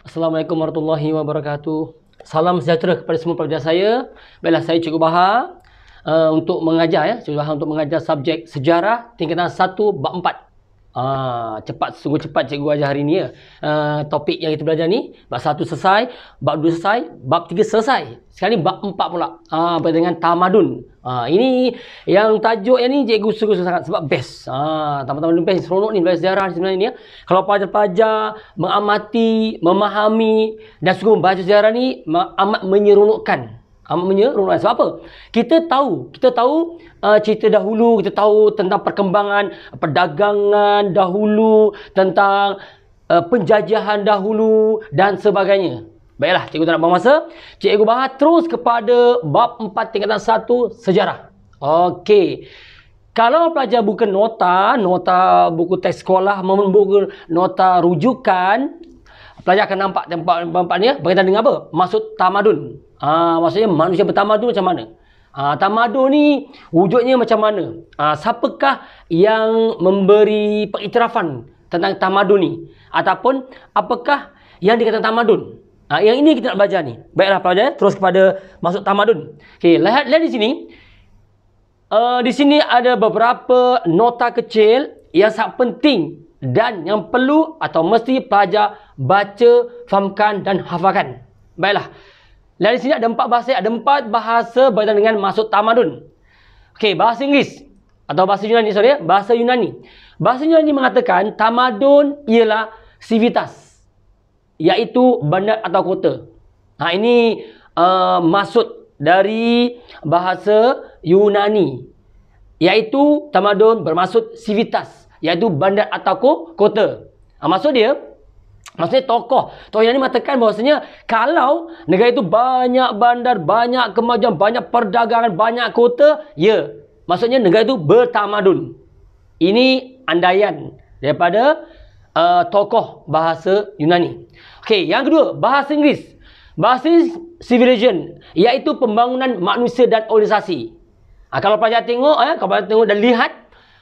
Assalamualaikum warahmatullahi wabarakatuh. Salam sejahtera kepada semua pelajar saya. Baiklah saya Cikgu Bahar uh, untuk mengajar ya, Cikgu Bahar untuk mengajar subjek sejarah tingkatan 1 bab 4. Ah, cepat sungguh cepat cikgu ajar hari ni ya. Uh, topik yang kita belajar ni bab satu selesai, bab dua selesai, bab tiga selesai. Sekarang bab empat pula. Ah, uh, dengan tamadun. Ah, ini yang tajuk yang ni cikgu suka, sangat sebab best. Ah, uh, tamadun tamadun best seronok ni belajar sejarah sebenarnya ni ya. Kalau pelajar-pelajar mengamati, memahami dan suka membaca sejarah ni amat menyeronokkan punya rumah sebab apa? Kita tahu, kita tahu uh, cerita dahulu, kita tahu tentang perkembangan perdagangan dahulu, tentang uh, penjajahan dahulu dan sebagainya. Baiklah, cikgu tak nak buang masa. Cikgu bahas terus kepada bab 4 tingkatan 1 sejarah. Okey. Kalau pelajar buka nota, nota buku teks sekolah maupun buku nota rujukan, pelajar akan nampak tempat-tempat ni ya, berkaitan dengan apa? Maksud tamadun. Ah maksudnya manusia bertamadun macam mana? Ah tamadun ni wujudnya macam mana? Ah siapakah yang memberi pengiktirafan tentang tamadun ni ataupun apakah yang dikatakan tamadun? Ah yang ini kita nak belajar ni. Baiklah pelajar terus kepada masuk tamadun. Okey, lihat lihat di sini. Uh, di sini ada beberapa nota kecil yang sangat penting dan yang perlu atau mesti pelajar baca, fahamkan dan hafalkan. Baiklah. Dari sini ada empat bahasa. Ada empat bahasa berkaitan dengan masuk tamadun. Okey, bahasa Inggeris. Atau bahasa Yunani, sorry. Ya. Bahasa Yunani. Bahasa Yunani mengatakan tamadun ialah civitas. Iaitu bandar atau kota. Ha, ini uh, maksud dari bahasa Yunani. Iaitu tamadun bermaksud civitas. Iaitu bandar atau kota. Ha, maksud dia... Maksudnya tokoh. Tokoh yang ini mengatakan bahasanya kalau negara itu banyak bandar, banyak kemajuan, banyak perdagangan, banyak kota, ya. Maksudnya negara itu bertamadun. Ini andaian daripada uh, tokoh bahasa Yunani. Okey, yang kedua, bahasa Inggeris. Bahasa Inggeris, civilization, iaitu pembangunan manusia dan organisasi. Ha, kalau pada tengok, eh, kalau pelajar tengok dan lihat,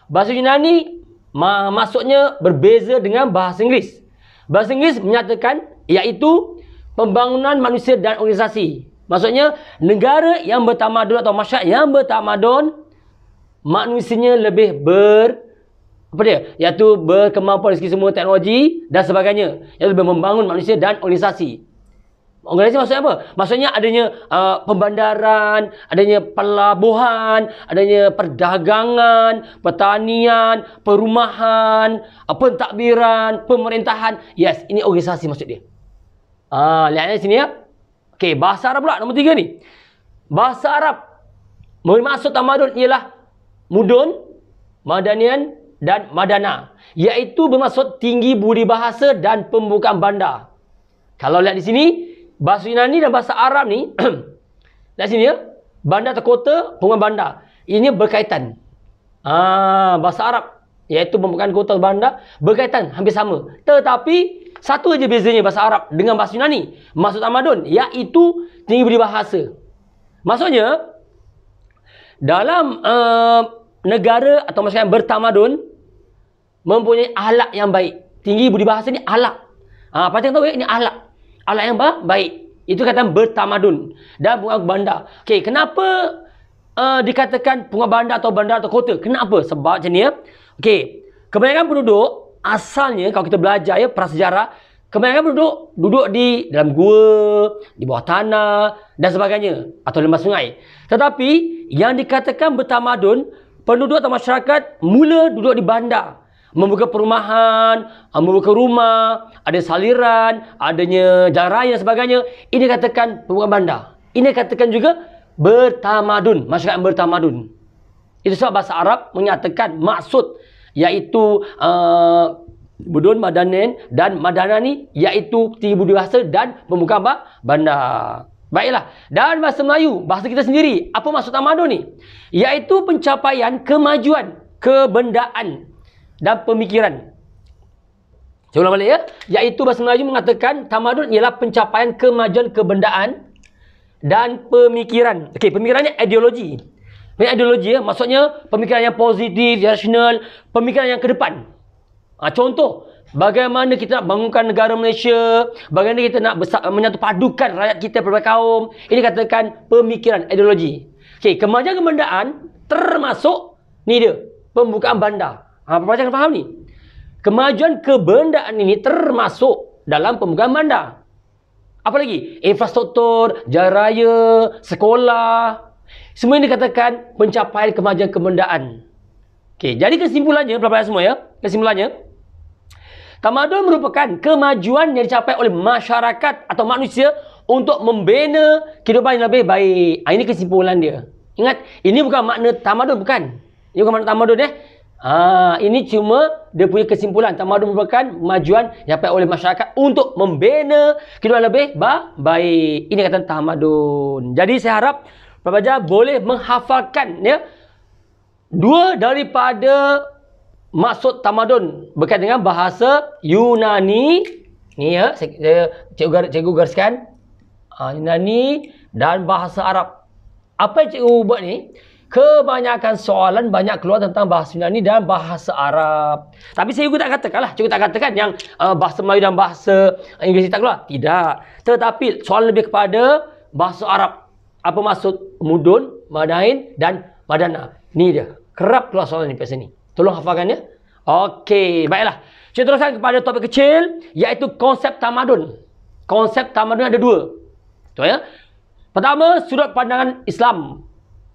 bahasa Yunani ma maksudnya berbeza dengan bahasa Inggeris. Bahasa Inggeris menyatakan iaitu pembangunan manusia dan organisasi. Maksudnya negara yang bertamadun atau masyarakat yang bertamadun manusianya lebih ber apa dia? Iaitu berkemampuan segi semua teknologi dan sebagainya. Iaitu lebih membangun manusia dan organisasi. Organisasi maksudnya apa? Maksudnya adanya uh, pembandaran, adanya pelabuhan, adanya perdagangan, pertanian, perumahan, uh, pentadbiran, pemerintahan. Yes, ini organisasi maksud dia. Ah, uh, lihatnya sini ya. Okey, bahasa Arab pula nombor tiga ni. Bahasa Arab bermaksud tamadun ialah mudun, madanian dan madana. Iaitu bermaksud tinggi budi bahasa dan pembukaan bandar. Kalau lihat di sini, Bahasa Yunani dan bahasa Arab ni lihat sini ya Bandar atau kota Pengumuman bandar Ini berkaitan Ah Bahasa Arab Iaitu pembukaan kota bandar Berkaitan hampir sama Tetapi Satu aja bezanya bahasa Arab Dengan bahasa Yunani Maksud Amadun Iaitu Tinggi beri bahasa Maksudnya Dalam uh, Negara atau maksudnya bertamadun Mempunyai ahlak yang baik Tinggi budi bahasa ni ahlak ha, ah, Pancang tahu ya, ni ahlak alat yang baik. Itu kata bertamadun dan bunga bandar. Okey, kenapa uh, dikatakan bunga bandar atau bandar atau kota? Kenapa? Sebab macam ni ya. Okey. Kebanyakan penduduk asalnya kalau kita belajar ya prasejarah, kebanyakan penduduk duduk di dalam gua, di bawah tanah dan sebagainya atau lembah sungai. Tetapi yang dikatakan bertamadun, penduduk atau masyarakat mula duduk di bandar membuka perumahan, ah, membuka rumah, ada saliran, adanya jalan raya dan sebagainya. Ini katakan pembukaan bandar. Ini katakan juga bertamadun, masyarakat yang bertamadun. Itu sebab bahasa Arab menyatakan maksud iaitu uh, budun madanin dan madanani iaitu tinggi budi bahasa dan pembukaan bandar. Baiklah, dan bahasa Melayu, bahasa kita sendiri, apa maksud tamadun ni? Iaitu pencapaian kemajuan kebendaan dan pemikiran. Saya ulang balik ya. Iaitu bahasa Melayu mengatakan tamadun ialah pencapaian kemajuan kebendaan dan pemikiran. Okey, pemikirannya ideologi. Ini ideologi ya. Maksudnya pemikiran yang positif, rasional, pemikiran yang ke depan. Ha, contoh, bagaimana kita nak bangunkan negara Malaysia, bagaimana kita nak besar, menyatu padukan rakyat kita berbagai kaum. Ini katakan pemikiran, ideologi. Okey, kemajuan kebendaan termasuk ni dia, pembukaan bandar. Ha, apa macam kena faham ni? Kemajuan kebendaan ini termasuk dalam pemegang bandar. Apa lagi? Infrastruktur, jalan raya, sekolah. Semua ini dikatakan pencapaian kemajuan kebendaan. Okey, jadi kesimpulannya, pelan-pelan semua ya. Kesimpulannya, tamadun merupakan kemajuan yang dicapai oleh masyarakat atau manusia untuk membina kehidupan yang lebih baik. Ha, ini kesimpulan dia. Ingat, ini bukan makna tamadun, bukan. Ini bukan makna tamadun, eh. Ya? Ha, ini cuma dia punya kesimpulan tamadun merupakan majuan yang dapat oleh masyarakat untuk membina kehidupan lebih baik ini kata tamadun jadi saya harap pelajar boleh menghafalkan ya dua daripada maksud tamadun berkaitan dengan bahasa Yunani ni ya saya, cikgu cikgu garaskan ha, Yunani dan bahasa Arab apa yang cikgu buat ni Kebanyakan soalan banyak keluar tentang bahasa Yunani dan bahasa Arab. Tapi saya juga tak katakan lah. Cikgu tak katakan yang uh, bahasa Melayu dan bahasa Inggeris tak keluar. Tidak. Tetapi soalan lebih kepada bahasa Arab. Apa maksud mudun, madain dan madana. Ini dia. Kerap keluar soalan ni pada sini. Tolong hafalkan ya. Okey. Baiklah. Saya teruskan kepada topik kecil iaitu konsep tamadun. Konsep tamadun ada dua. Tuan ya. Pertama, sudut pandangan Islam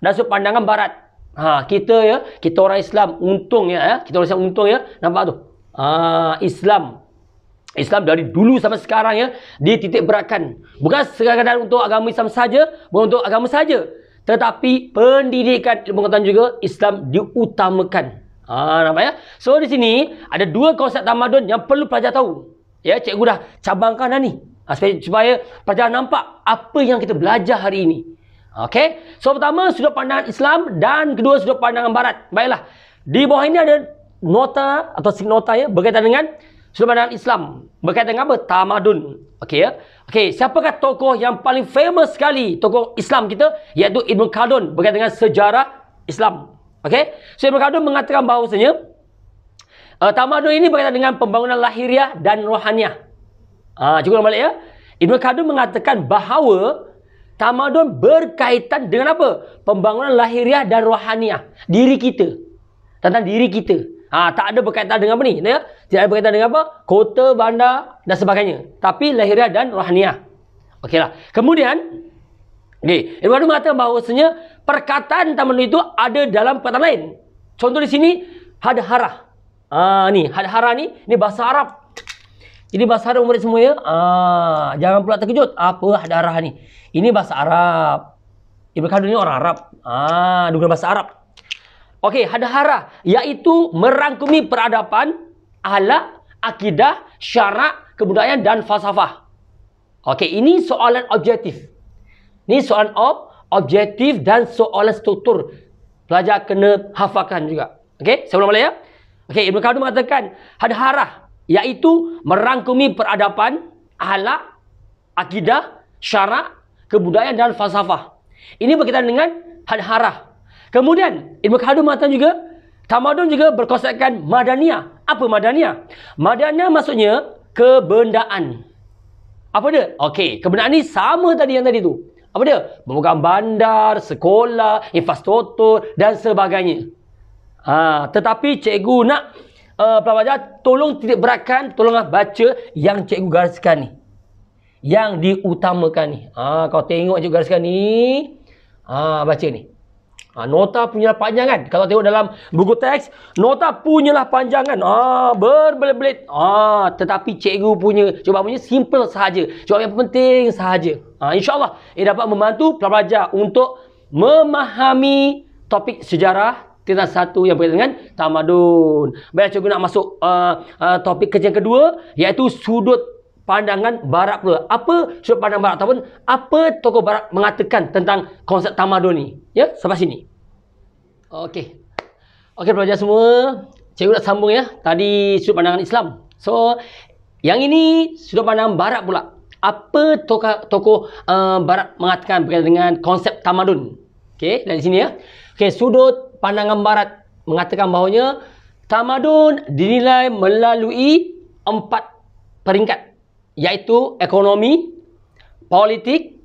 dari sudut pandangan barat. Ha, kita ya, kita orang Islam untung ya, eh. kita orang Islam untung ya. Nampak tu? Ha, Islam Islam dari dulu sampai sekarang ya dia titik beratkan bukan sekadar untuk agama Islam saja bukan untuk agama saja tetapi pendidikan ilmu pengetahuan juga Islam diutamakan. Ha, nampak ya? So di sini ada dua konsep tamadun yang perlu pelajar tahu. Ya, cikgu dah cabangkan dah ni. Ha, supaya, supaya pelajar nampak apa yang kita belajar hari ini. Okey. So pertama sudut pandangan Islam dan kedua sudut pandangan barat. Baiklah. Di bawah ini ada nota atau sign nota ya berkaitan dengan sudut pandangan Islam. Berkaitan dengan apa? Tamadun. Okey ya. Okey, siapakah tokoh yang paling famous sekali tokoh Islam kita iaitu Ibn Khaldun berkaitan dengan sejarah Islam. Okey. So Ibn Khaldun mengatakan bahawasanya uh, tamadun ini berkaitan dengan pembangunan lahiriah dan rohaniah. Ah, uh, cukup balik ya. Ibn Khaldun mengatakan bahawa Tamadun berkaitan dengan apa? Pembangunan lahiriah dan rohaniah. Diri kita. Tentang diri kita. Ha, tak ada berkaitan dengan apa ni? Ya? Tidak ada berkaitan dengan apa? Kota, bandar dan sebagainya. Tapi lahiriah dan rohaniah. Okeylah. Kemudian, okay. Ibn Adam mengatakan bahawasanya perkataan Tamadun itu ada dalam perkataan lain. Contoh di sini, hadharah. Ha, ni, hadharah ni, ni bahasa Arab. Ini bahasa Arab murid semua ya. Ha, jangan pula terkejut. Apa hadharah ni? Ini bahasa Arab. Ibnu Khaldun ini orang Arab. Ah, dia guna bahasa Arab. Okey, hadahara iaitu merangkumi peradaban ala akidah, syarak, kebudayaan dan falsafah. Okey, ini soalan objektif. Ini soalan ob, objektif dan soalan struktur. Pelajar kena hafalkan juga. Okey, saya ulang balik ya. Okey, Ibnu Khaldun mengatakan hadahara iaitu merangkumi peradaban ala akidah, syarak, kebudayaan dan falsafah. Ini berkaitan dengan hadharah. Kemudian Ibn Khaldun mengatakan juga tamadun juga berkonsepkan madaniyah. Apa madaniyah? Madaniyah maksudnya kebendaan. Apa dia? Okey, kebendaan ni sama tadi yang tadi tu. Apa dia? Memegang bandar, sekolah, infrastruktur dan sebagainya. Ha, tetapi cikgu nak uh, pelajar tolong tidak beratkan, tolonglah baca yang cikgu gariskan ni yang diutamakan ni. Ha, kau tengok juga sekarang ni. Ha, baca ni. Ha, nota punya panjang kan? Kalau tengok dalam buku teks, nota punyalah panjang kan? Ha, berbelit-belit. Ha, tetapi cikgu punya, cuba punya simple sahaja. Cuba yang penting sahaja. Ha, InsyaAllah, ia dapat membantu pelajar untuk memahami topik sejarah tentang satu yang berkaitan dengan tamadun. Baik, cikgu nak masuk uh, uh, topik kerja kedua, iaitu sudut pandangan barat pula. Apa sudut pandang barat ataupun apa tokoh barat mengatakan tentang konsep tamadun ni? Ya, sampai sini. Okey. Okey pelajar semua, cikgu nak sambung ya. Tadi sudut pandangan Islam. So, yang ini sudut pandangan barat pula. Apa tokoh, tokoh uh, barat mengatakan berkaitan dengan konsep tamadun? Okey, dari sini ya. Okey, sudut pandangan barat mengatakan bahawanya tamadun dinilai melalui empat peringkat iaitu ekonomi, politik,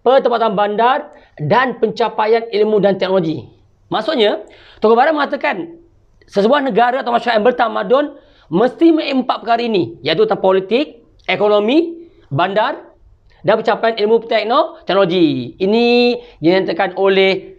pertempatan bandar dan pencapaian ilmu dan teknologi. Maksudnya, Tokoh Barat mengatakan sesebuah negara atau masyarakat yang bertamadun mesti mempunyai empat perkara ini iaitu tentang politik, ekonomi, bandar dan pencapaian ilmu teknologi. Ini dinyatakan oleh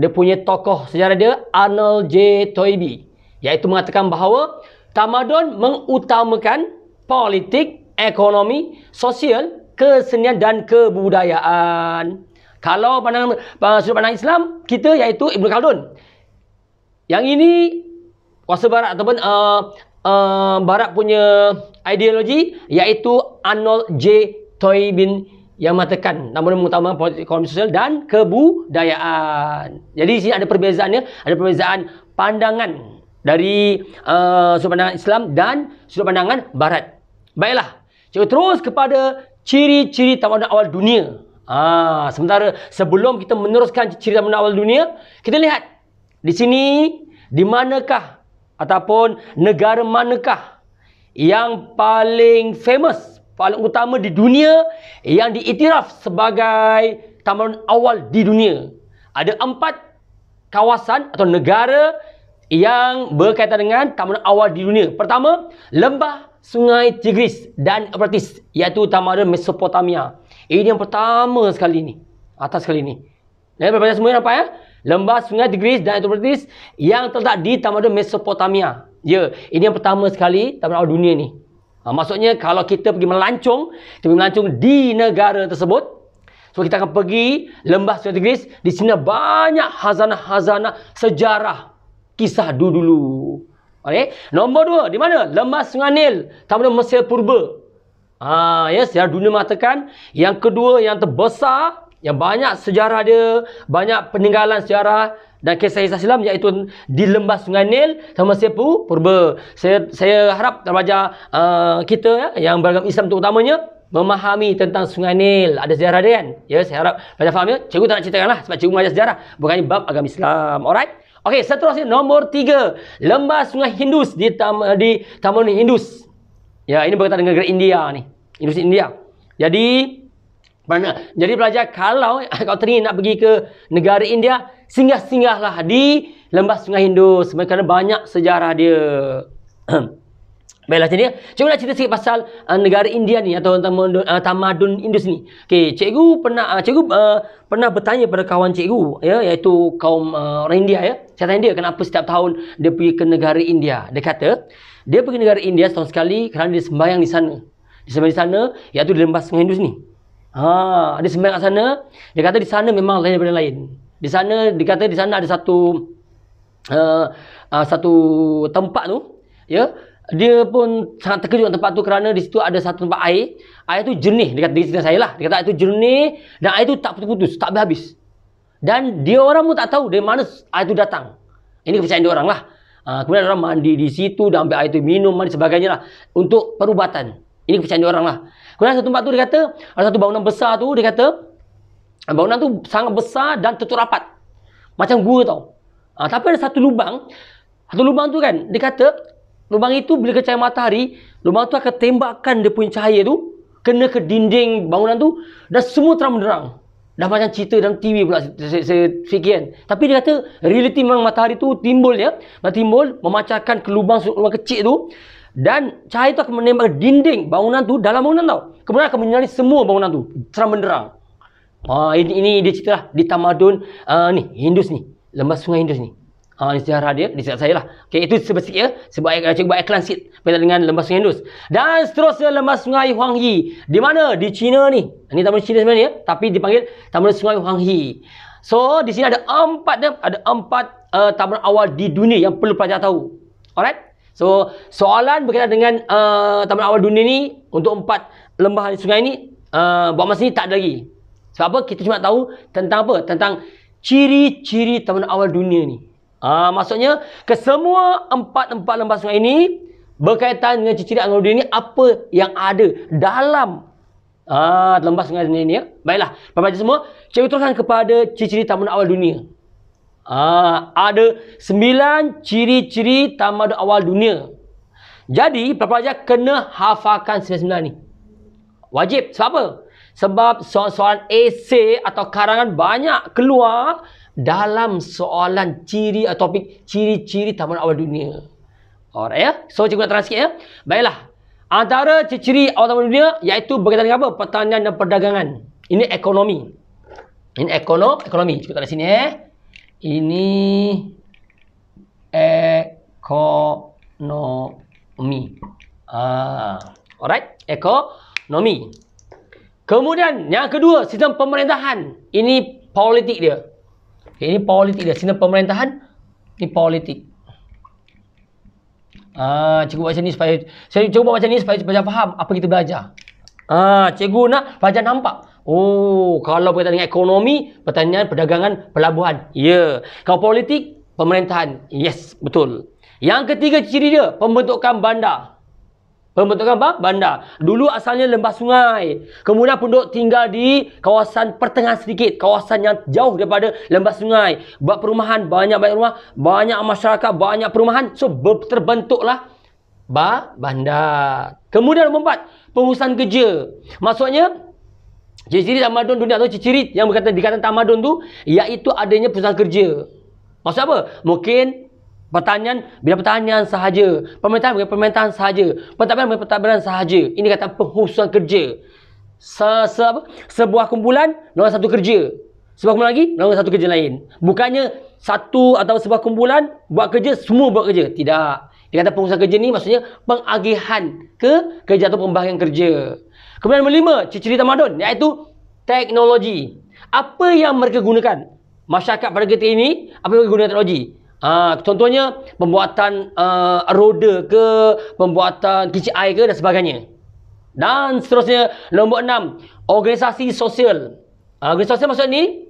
dia punya tokoh sejarah dia Arnold J. Toibi iaitu mengatakan bahawa tamadun mengutamakan politik, ekonomi, sosial, kesenian dan kebudayaan. Kalau pandang sudut pandang Islam, kita iaitu Ibn Khaldun. Yang ini kuasa barat ataupun uh, uh, barat punya ideologi iaitu Arnold J. bin yang mengatakan namun mengutamakan politik ekonomi sosial dan kebudayaan. Jadi di sini ada perbezaannya. ada perbezaan pandangan dari uh, sudut pandangan Islam dan sudut pandangan barat. Baiklah, Cikgu terus kepada ciri-ciri tamadun awal dunia. Ah, ha, sementara sebelum kita meneruskan ciri tamadun awal dunia, kita lihat di sini di manakah ataupun negara manakah yang paling famous, paling utama di dunia yang diiktiraf sebagai tamadun awal di dunia. Ada empat kawasan atau negara yang berkaitan dengan tamadun awal di dunia. Pertama, lembah Sungai Tigris dan Euphrates iaitu tamadun Mesopotamia. Ini yang pertama sekali ni. Atas sekali ni. Dan berapa semua nampak ya? Lembah Sungai Tigris dan Euphrates yang terletak di tamadun Mesopotamia. Ya, ini yang pertama sekali tamadun awal dunia ni. Ha, maksudnya kalau kita pergi melancung, kita pergi melancung di negara tersebut. So kita akan pergi lembah Sungai Tigris. Di sini banyak hazanah-hazanah sejarah kisah dulu-dulu. Okey. Nombor dua, di mana? Lemah Sungai Nil, tamu Mesir Purba. Ah, yes, sejarah dunia matakan. yang kedua yang terbesar yang banyak sejarah dia, banyak peninggalan sejarah dan kisah-kisah silam iaitu di lembah Sungai Nil sama Mesir purba. Saya saya harap terbaca uh, kita ya, yang beragam Islam utamanya memahami tentang Sungai Nil. Ada sejarah dia kan? Ya, saya harap banyak faham ya. Cikgu tak nak ceritakanlah sebab cikgu mengajar sejarah, bukan bab agama Islam. Alright. Okey, seterusnya nombor tiga. Lembah Sungai Hindus di, tam, eh, di Taman Hindus. Ya, ini berkaitan dengan negara India ni. Hindus India. Jadi, mana? jadi pelajar kalau kau teringin nak pergi ke negara India, singgah-singgahlah di Lembah Sungai Hindus. Sebab banyak sejarah dia. Baiklah jadi, ya. Cikgu nak cerita sikit pasal uh, negara India ni atau uh, tamadun Indus ni. Okey, cikgu pernah uh, cikgu uh, pernah bertanya pada kawan cikgu ya iaitu kaum uh, orang India ya. Saya tanya dia kenapa setiap tahun dia pergi ke negara India. Dia kata dia pergi negara India setahun sekali kerana dia sembahyang di sana. di sembahyang di sana iaitu di lembah Sungai Indus ni. Ha, dia sembahyang kat sana. Dia kata di sana memang lain daripada lain. Di sana dia kata di sana ada satu uh, uh, satu tempat tu ya dia pun sangat terkejut dengan tempat tu kerana di situ ada satu tempat air. Air tu jernih dekat diri saya lah. Dia kata air tu jernih dan air tu tak putus-putus, tak habis. Dan dia orang pun tak tahu dari mana air tu datang. Ini kepercayaan dia orang lah. Ah, kemudian orang mandi di situ dan ambil air tu minum dan sebagainya lah. Untuk perubatan. Ini kepercayaan dia orang lah. Kemudian satu tempat tu dia kata, ada satu bangunan besar tu dia kata, bangunan tu sangat besar dan tertutup rapat. Macam gua tau. Ah, tapi ada satu lubang. Satu lubang tu kan, dia kata, Lubang itu bila kecahaya matahari, lubang itu akan tembakkan dia punya cahaya tu kena ke dinding bangunan tu dan semua terang benderang. Dah macam cerita dalam TV pula saya fikir kan. Tapi dia kata realiti memang matahari tu timbul ya. Dia timbul memancarkan ke lubang lubang kecil tu dan cahaya tu akan menembak dinding bangunan tu dalam bangunan tau. Kemudian akan menyinari semua bangunan tu terang benderang. Ah ini, ini dia cerita lah di tamadun uh, ni Hindus ni. Lembah Sungai Hindus ni. Uh, ah, istiharah dia di saya lah. Okey itu sebesik ya. Sebab air cuba air klansit berkaitan dengan lembah Sungai Indus. Dan seterusnya lembah Sungai Huang Yi. Di mana? Di China ni. Ini taman China sebenarnya ya. tapi dipanggil Taman Sungai Huang Yi. So di sini ada empat ada empat uh, taman awal di dunia yang perlu pelajar tahu. Alright? So soalan berkaitan dengan uh, taman awal dunia ni untuk empat lembah sungai ni uh, buat masa ni tak ada lagi. Sebab apa? Kita cuma tahu tentang apa? Tentang ciri-ciri taman awal dunia ni. Ah, maksudnya, kesemua empat-empat lembah sungai ini berkaitan dengan ciri-ciri Anggurudin ini apa yang ada dalam ah, lembah sungai ini. Ya? Baiklah, bapak semua, cikgu teruskan kepada ciri-ciri tamadun awal dunia. Ah, ada sembilan ciri-ciri tamadun awal dunia. Jadi, pelajar kena hafalkan sembilan-sembilan ini. Wajib. Sebab apa? Sebab soalan-soalan esay atau karangan banyak keluar dalam soalan ciri atau topik ciri-ciri taman awal dunia. Alright ya. So cikgu nak terang sikit ya. Baiklah. Antara ciri-ciri awal taman dunia iaitu berkaitan dengan apa? Pertanian dan perdagangan. Ini ekonomi. Ini ekono, ekonomi. Cikgu tak ada sini eh. Ini ekonomi. Ah. Alright. Ekonomi. Kemudian yang kedua, sistem pemerintahan. Ini politik dia. ini politik dia. Sistem pemerintahan, ini politik. Ah, cikgu baca ni supaya saya cuba baca ni supaya supaya faham apa kita belajar. Ah, cikgu nak belajar nampak. Oh, kalau berkaitan dengan ekonomi, pertanian, perdagangan, pelabuhan. Ya. Yeah. Kalau politik, pemerintahan. Yes, betul. Yang ketiga ciri dia, pembentukan bandar. Pembentukan apa? Bandar. Dulu asalnya lembah sungai. Kemudian penduduk tinggal di kawasan pertengahan sedikit. Kawasan yang jauh daripada lembah sungai. Buat perumahan. Banyak-banyak rumah. Banyak masyarakat. Banyak perumahan. So, terbentuklah ba bandar. Kemudian nombor empat. Pengurusan kerja. Maksudnya, ciri-ciri tamadun dunia atau ciri-ciri yang berkata, dikatakan tamadun tu, iaitu adanya pengurusan kerja. Maksud apa? Mungkin Pertanyaan bila pertanyaan sahaja. Permintaan bila permintaan sahaja. Pertabaran bila pertabaran sahaja. Ini kata penghususan kerja. Se -se -apa? Sebuah kumpulan, nombor satu kerja. Sebuah kumpulan lagi, nombor satu kerja lain. Bukannya satu atau sebuah kumpulan buat kerja, semua buat kerja. Tidak. Dia kata pengusaha kerja ni maksudnya pengagihan ke kerja atau pembahagian kerja. Kemudian nombor lima, ciri-ciri tamadun iaitu teknologi. Apa yang mereka gunakan? Masyarakat pada ketika ini, apa yang mereka gunakan teknologi? Uh, contohnya pembuatan uh, roda ke pembuatan kicik air ke dan sebagainya dan seterusnya nombor enam organisasi sosial uh, organisasi sosial maksud ni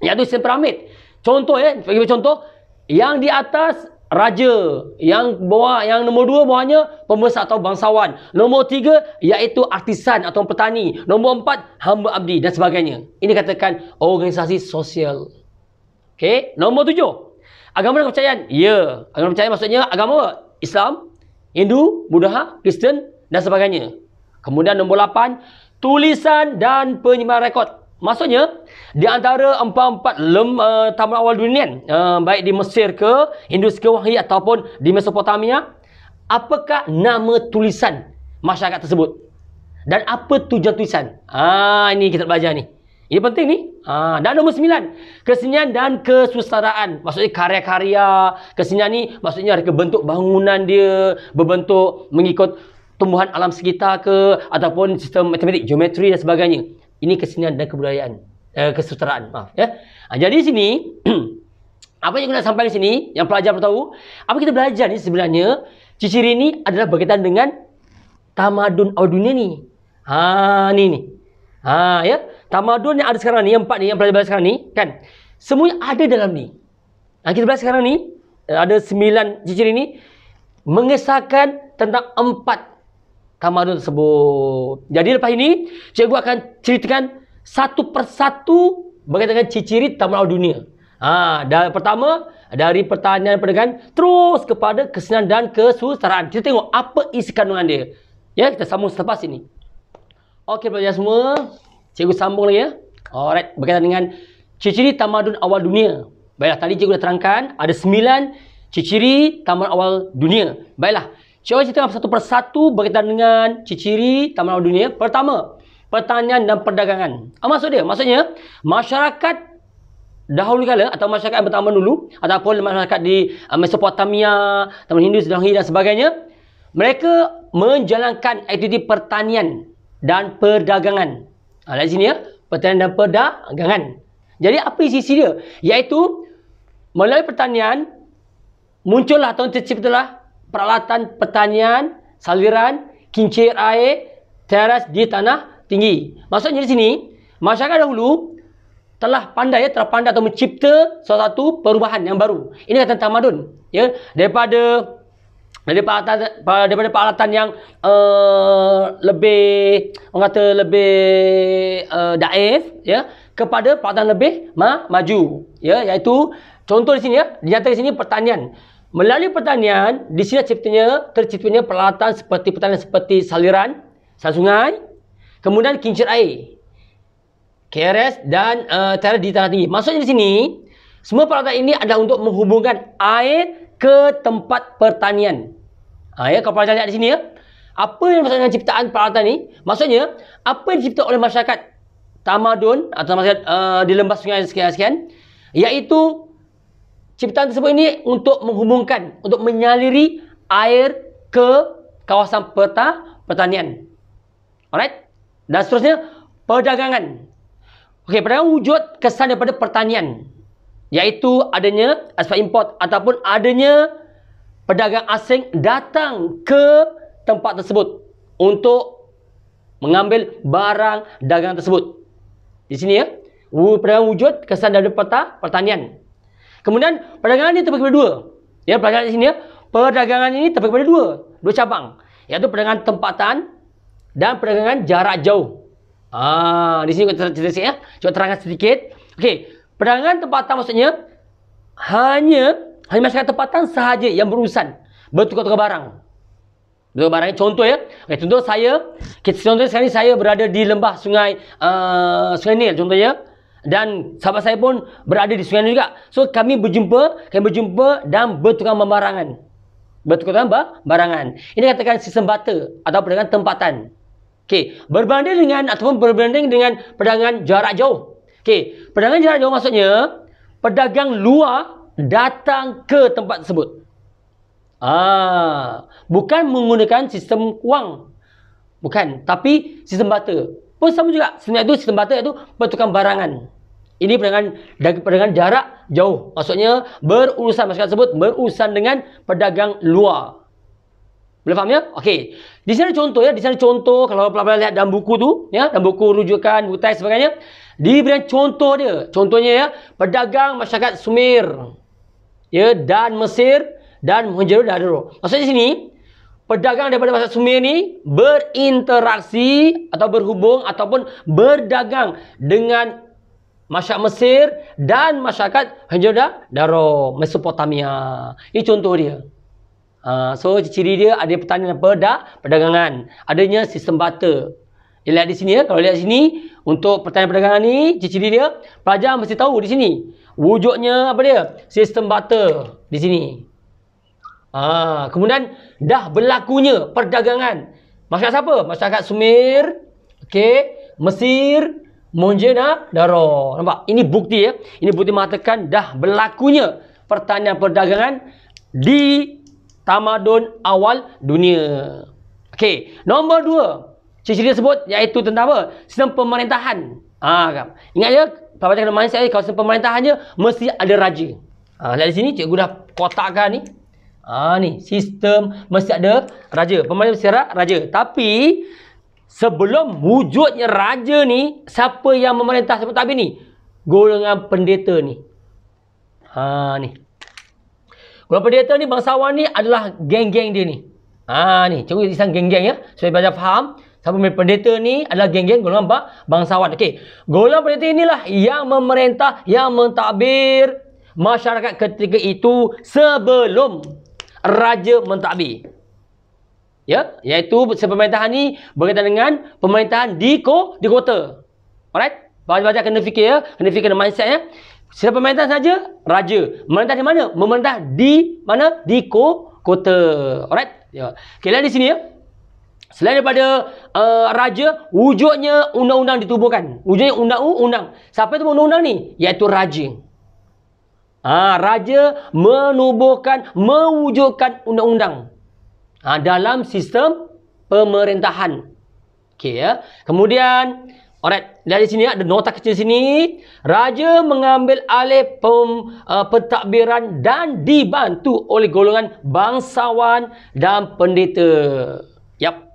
iaitu semperamit contoh eh bagi contoh yang di atas raja yang bawah yang nombor dua bawahnya pembesar atau bangsawan nombor tiga iaitu artisan atau petani nombor empat hamba abdi dan sebagainya ini katakan organisasi sosial Okey, nombor tujuh agama dan kepercayaan. Ya, agama dan kepercayaan maksudnya agama Islam, Hindu, Buddha, Kristen dan sebagainya. Kemudian nombor 8, tulisan dan penyimpanan rekod. Maksudnya di antara empat-empat lem uh, eh, tamu awal dunia uh, baik di Mesir ke, Hindu ke, Wahi ataupun di Mesopotamia, apakah nama tulisan masyarakat tersebut? Dan apa tujuan tulisan? Ah ini kita belajar ni. Ini penting ni. Ha, dan nombor sembilan. Kesenian dan kesusaraan. Maksudnya karya-karya. Kesenian ni maksudnya ada bentuk bangunan dia. Berbentuk mengikut tumbuhan alam sekitar ke. Ataupun sistem matematik, geometri dan sebagainya. Ini kesenian dan kebudayaan. Eh, kesusaraan. Maaf, ya. Ha, jadi sini... apa yang aku nak sampai di sini, yang pelajar perlu tahu. Apa kita belajar ni sebenarnya, ciri-ciri ni adalah berkaitan dengan tamadun awal dunia ni. Ha, ni ni. Ha, ya tamadun yang ada sekarang ni, yang empat ni, yang belajar sekarang ni, kan? Semuanya ada dalam ni. Nah, ha, kita belajar sekarang ni, eh, ada sembilan ciri ini, mengesahkan tentang empat tamadun tersebut. Jadi lepas ini, cikgu akan ceritakan satu persatu berkaitan dengan ciciri tamadun dunia. Ha, dari pertama dari pertanyaan pendekan terus kepada kesenangan dan kesusahan. Kita tengok apa isi kandungan dia. Ya, kita sambung selepas ini. Okey, pelajar semua. Cikgu sambung lagi ya. Alright, berkaitan dengan ciri-ciri tamadun awal dunia. Baiklah, tadi cikgu dah terangkan ada sembilan ciri-ciri tamadun awal dunia. Baiklah, cikgu cerita satu persatu berkaitan dengan ciri-ciri tamadun awal dunia. Pertama, pertanian dan perdagangan. Apa ah, maksud dia? Maksudnya, masyarakat dahulu kala atau masyarakat yang pertama dulu ataupun masyarakat di ah, Mesopotamia, Taman Hindu, Sedangi dan sebagainya, mereka menjalankan aktiviti pertanian dan perdagangan sini ah, ya, pertanian dan perdagangan. Jadi apa isi-isi dia? Iaitu melalui pertanian muncullah atau terciptalah peralatan pertanian, saliran, kincir air, teras di tanah tinggi. Maksudnya di sini, masyarakat dahulu telah pandai ya, telah atau mencipta suatu perubahan yang baru. Ini kata tamadun ya, daripada daripada peralatan daripada peralatan yang uh, lebih orang kata lebih uh, daif ya kepada peralatan lebih ma maju ya iaitu contoh di sini ya dinyatakan di sini pertanian melalui pertanian di sini ciptanya terciptanya peralatan seperti pertanian seperti saliran saluran sungai kemudian kincir air keres dan uh, eh, tanah di tanah tinggi maksudnya di sini semua peralatan ini adalah untuk menghubungkan air ke tempat pertanian Ha, ya, kalau perasaan lihat di sini ya. Apa yang berkaitan dengan ciptaan peralatan ni? Maksudnya, apa yang dicipta oleh masyarakat tamadun atau masyarakat uh, di lembah sungai sekian-sekian? Iaitu, ciptaan tersebut ini untuk menghubungkan, untuk menyaliri air ke kawasan peta pertanian. Alright? Dan seterusnya, perdagangan. Okey, perdagangan wujud kesan daripada pertanian. Iaitu adanya aspek import ataupun adanya pedagang asing datang ke tempat tersebut untuk mengambil barang dagangan tersebut. Di sini ya, pedagang wujud kesan dari peta pertanian. Kemudian perdagangan ini terbagi kepada dua. Ya, perdagangan di sini ya, perdagangan ini terbagi kepada dua, dua cabang, iaitu perdagangan tempatan dan perdagangan jarak jauh. Ah, di sini kita cerita sikit ya. Cuba terangkan sedikit. Okey, perdagangan tempatan maksudnya hanya hanya masyarakat tempatan sahaja yang berurusan bertukar-tukar barang. Bertukar barang. Contoh ya. Okay, contoh saya. Kita contoh sekarang ini saya berada di lembah sungai uh, Sungai Nil. Contoh ya. Dan sahabat saya pun berada di sungai Nil juga. So kami berjumpa, kami berjumpa dan bertukar membarangan. Bertukar tambah barangan. Ini katakan sistem bata atau perdagangan tempatan. Okey, berbanding dengan ataupun berbanding dengan perdagangan jarak jauh. Okey, perdagangan jarak jauh maksudnya pedagang luar datang ke tempat tersebut. Ah, bukan menggunakan sistem wang. Bukan, tapi sistem barter. Pun sama juga. Sebenarnya itu sistem barter itu pertukaran barangan. Ini dari dengan jarak jauh. Maksudnya berurusan masyarakat tersebut berurusan dengan pedagang luar. Boleh faham ya? Okey. Di sini contoh ya. Di sini contoh kalau pelan lihat dalam buku tu. ya, Dalam buku rujukan, buku teks sebagainya. diberi contoh dia. Contohnya ya. Pedagang masyarakat Sumir ya dan Mesir dan Mujur Daro Maksudnya sini pedagang daripada bahasa Sumer ni berinteraksi atau berhubung ataupun berdagang dengan masyarakat Mesir dan masyarakat Hanjoda Daro Mesopotamia. Ini contoh dia. Uh, so ciri dia ada pertanian peda, perdagangan. Adanya sistem barter. Dia lihat di sini ya. Kalau lihat di sini untuk pertanian perdagangan ni ciri dia pelajar mesti tahu di sini wujudnya apa dia? Sistem barter di sini. Ah, kemudian dah berlakunya perdagangan. Masyarakat siapa? Masyarakat Sumer, okey, Mesir, Monjena, Daro. Nampak? Ini bukti ya. Ini bukti mengatakan dah berlakunya pertanian perdagangan di tamadun awal dunia. Okey, nombor dua. Ciri-ciri sebut iaitu tentang apa? Sistem pemerintahan. Ah, ingat ya, pelbagai macam mindset ni kawasan pemerintahannya mesti ada raja. Ah ha, dari sini cikgu dah kotakkan ni. Ah ha, ni sistem mesti ada raja. Pemerintah mesti ada raja. Tapi sebelum wujudnya raja ni siapa yang memerintah sebut tabi ni? Golongan pendeta ni. Ah ha, ni. Golongan pendeta ni bangsawan ni adalah geng-geng dia ni. Ah ha, ni cikgu isang geng-geng ya supaya belajar faham. Siapa pendeta ni adalah geng-geng golongan apa? Bangsawan. Okey. Golongan pendeta inilah yang memerintah, yang mentadbir masyarakat ketika itu sebelum raja mentadbir. Ya, iaitu pemerintahan ni berkaitan dengan pemerintahan di, ko, di kota. Alright? Baca-baca kena fikir ya. Kena fikir dengan mindset ya. Siapa pemerintah saja? Raja. Memerintah di mana? Memerintah di mana? Di ko, kota. Alright? Ya. Okay, di sini ya. Selain daripada uh, raja, wujudnya undang-undang ditubuhkan. Wujudnya undang-undang. Siapa itu undang-undang ni? Iaitu raja. Ha, raja menubuhkan, mewujudkan undang-undang. Ha, dalam sistem pemerintahan. Okay, ya. Kemudian, alright, dari sini ada nota kecil sini. Raja mengambil alih pem, uh, pentadbiran dan dibantu oleh golongan bangsawan dan pendeta. Yap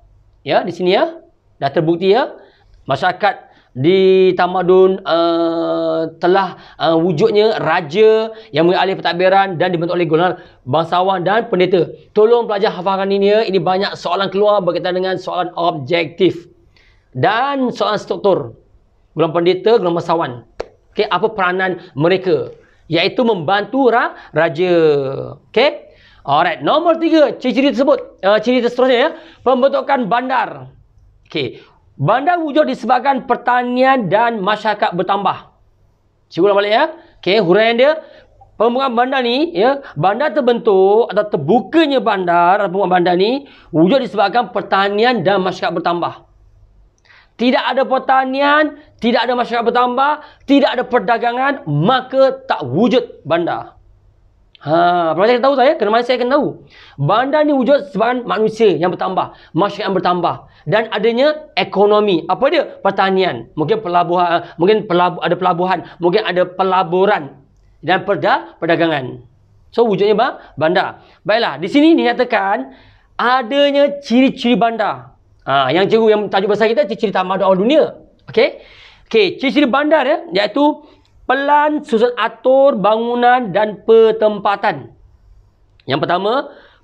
ya di sini ya dah terbukti ya masyarakat di tamadun uh, telah uh, wujudnya raja yang mengambil alih pentadbiran dan dibentuk oleh golongan bangsawan dan pendeta tolong pelajar hafalkan ini ya ini banyak soalan keluar berkaitan dengan soalan objektif dan soalan struktur golongan pendeta golongan bangsawan Okay, apa peranan mereka iaitu membantu ra raja Okay. Alright, nombor tiga ciri-ciri tersebut, uh, ciri seterusnya ya, pembentukan bandar. Okey, bandar wujud disebabkan pertanian dan masyarakat bertambah. Cuba ulang balik ya. Okey, huraian dia, pembentukan bandar ni, ya, bandar terbentuk atau terbukanya bandar atau pembentukan bandar ni wujud disebabkan pertanian dan masyarakat bertambah. Tidak ada pertanian, tidak ada masyarakat bertambah, tidak ada perdagangan, maka tak wujud bandar. Ha, pernah saya tahu tak ya? Kenapa saya akan tahu? Bandar ni wujud sebab manusia yang bertambah, masyarakat yang bertambah dan adanya ekonomi. Apa dia? Pertanian, mungkin pelabuhan, eh, mungkin pelabu, ada pelabuhan, mungkin ada pelaburan dan perda perdagangan. So wujudnya bah, bandar. Baiklah, di sini dinyatakan adanya ciri-ciri bandar. Ha, yang cikgu yang tajuk besar kita ciri-ciri tamadun awal dunia. Okey. Okey, ciri-ciri bandar ya, iaitu pelan susun atur bangunan dan pertempatan. Yang pertama,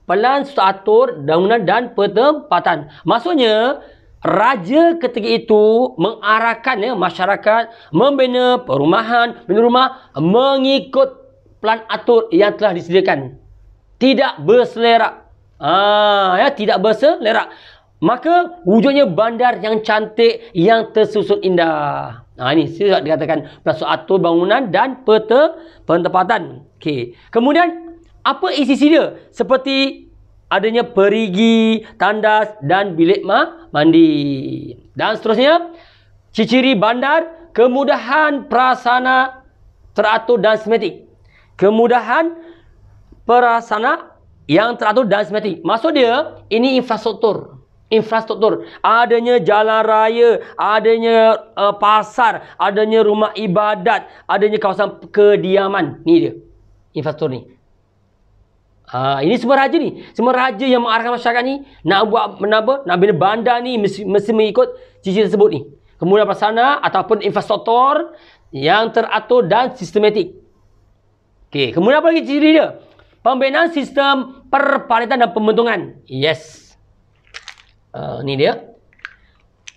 pelan susun atur bangunan dan pertempatan. Maksudnya, raja ketika itu mengarahkan ya, masyarakat membina perumahan, membina rumah mengikut pelan atur yang telah disediakan. Tidak berselerak. Ah, ya, tidak berselerak. Maka wujudnya bandar yang cantik yang tersusun indah. Nah ha, ini saya dikatakan atur bangunan dan peta penempatan. Okey. Kemudian apa isi dia? Seperti adanya perigi, tandas dan bilik ma mandi. Dan seterusnya ciri-ciri bandar, kemudahan prasana teratur dan simetrik. Kemudahan prasana yang teratur dan simetrik. Maksud dia ini infrastruktur infrastruktur, adanya jalan raya, adanya uh, pasar, adanya rumah ibadat, adanya kawasan kediaman. Ni dia. Infrastruktur ni. Ha, ini semua raja ni. Semua raja yang mengarahkan masyarakat ni nak buat menapa? Nak bina bandar ni mesti, mesti mengikut ciri tersebut ni. Kemudian prasana ataupun infrastruktur yang teratur dan sistematik. Okey, kemudian apa lagi ciri dia? Pembinaan sistem perparitan dan pembentungan. Yes uh, ni dia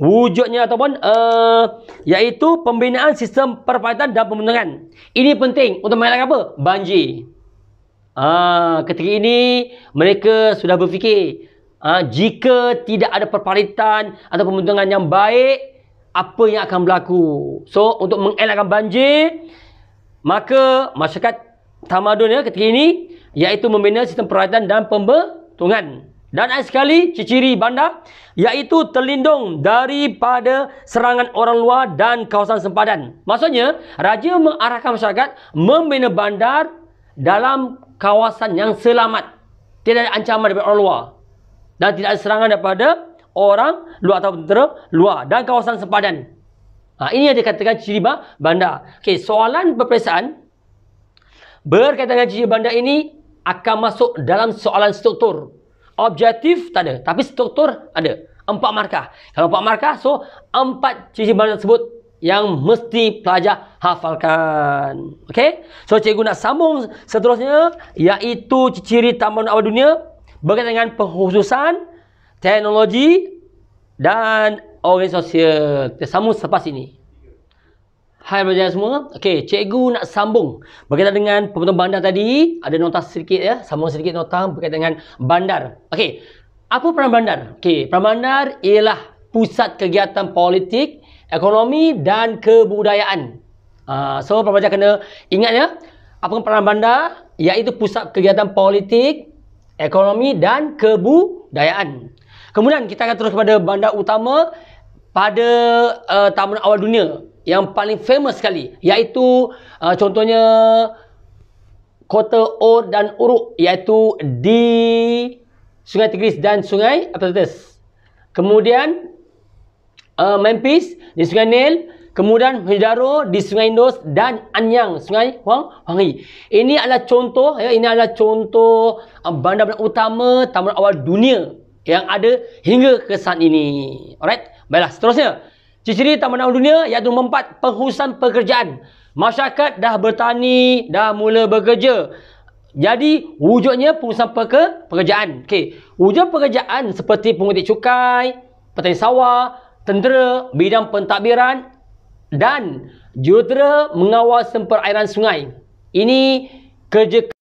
wujudnya ataupun uh, iaitu pembinaan sistem perpaitan dan pembentangan ini penting untuk mengelak apa? banjir uh, ketika ini mereka sudah berfikir uh, jika tidak ada perpaitan atau pembentangan yang baik apa yang akan berlaku so untuk mengelakkan banjir maka masyarakat tamadun ya, ketika ini iaitu membina sistem perpaitan dan pembentangan dan lain sekali ciri bandar iaitu terlindung daripada serangan orang luar dan kawasan sempadan. Maksudnya raja mengarahkan masyarakat membina bandar dalam kawasan yang selamat. Tidak ada ancaman daripada orang luar dan tidak ada serangan daripada orang luar atau tentera luar dan kawasan sempadan. Ha, ini yang dikatakan ciri bandar. Okey, soalan peperiksaan berkaitan dengan ciri bandar ini akan masuk dalam soalan struktur. Objektif tak ada. Tapi struktur ada. Empat markah. Kalau empat markah, so empat ciri bahan tersebut yang mesti pelajar hafalkan. Okey? So, cikgu nak sambung seterusnya iaitu ciri tambahan awal dunia berkaitan dengan penghususan, teknologi dan organisasi sosial. Kita sambung selepas ini. Hai pelajar semua. Okey, cikgu nak sambung berkaitan dengan pembentuk bandar tadi. Ada nota sedikit ya. Sambung sedikit nota berkaitan dengan bandar. Okey. Apa peran bandar? Okey, peran bandar ialah pusat kegiatan politik, ekonomi dan kebudayaan. Uh, so, pelajar kena ingat ya. Apa peran bandar? Iaitu pusat kegiatan politik, ekonomi dan kebudayaan. Kemudian kita akan terus kepada bandar utama pada uh, eh, tahun awal dunia yang paling famous sekali iaitu uh, contohnya kota O dan Uruk iaitu di Sungai Tigris dan Sungai Atlantis. Kemudian uh, Memphis di Sungai Nil, kemudian Mindoro di Sungai Indus dan Anyang Sungai Huang Huangi. Ini adalah contoh ya, ini adalah contoh uh, bandar-bandar utama tamadun awal dunia yang ada hingga ke saat ini. Alright. Baiklah, seterusnya. Ciri-ciri tamadun dunia iaitu empat penghususan pekerjaan. Masyarakat dah bertani, dah mula bekerja. Jadi, wujudnya pengurusan peke, pekerjaan. Okay. Wujud pekerjaan seperti pengutip cukai, petani sawah, tentera, bidang pentadbiran dan jurutera mengawal semperairan sungai. Ini kerja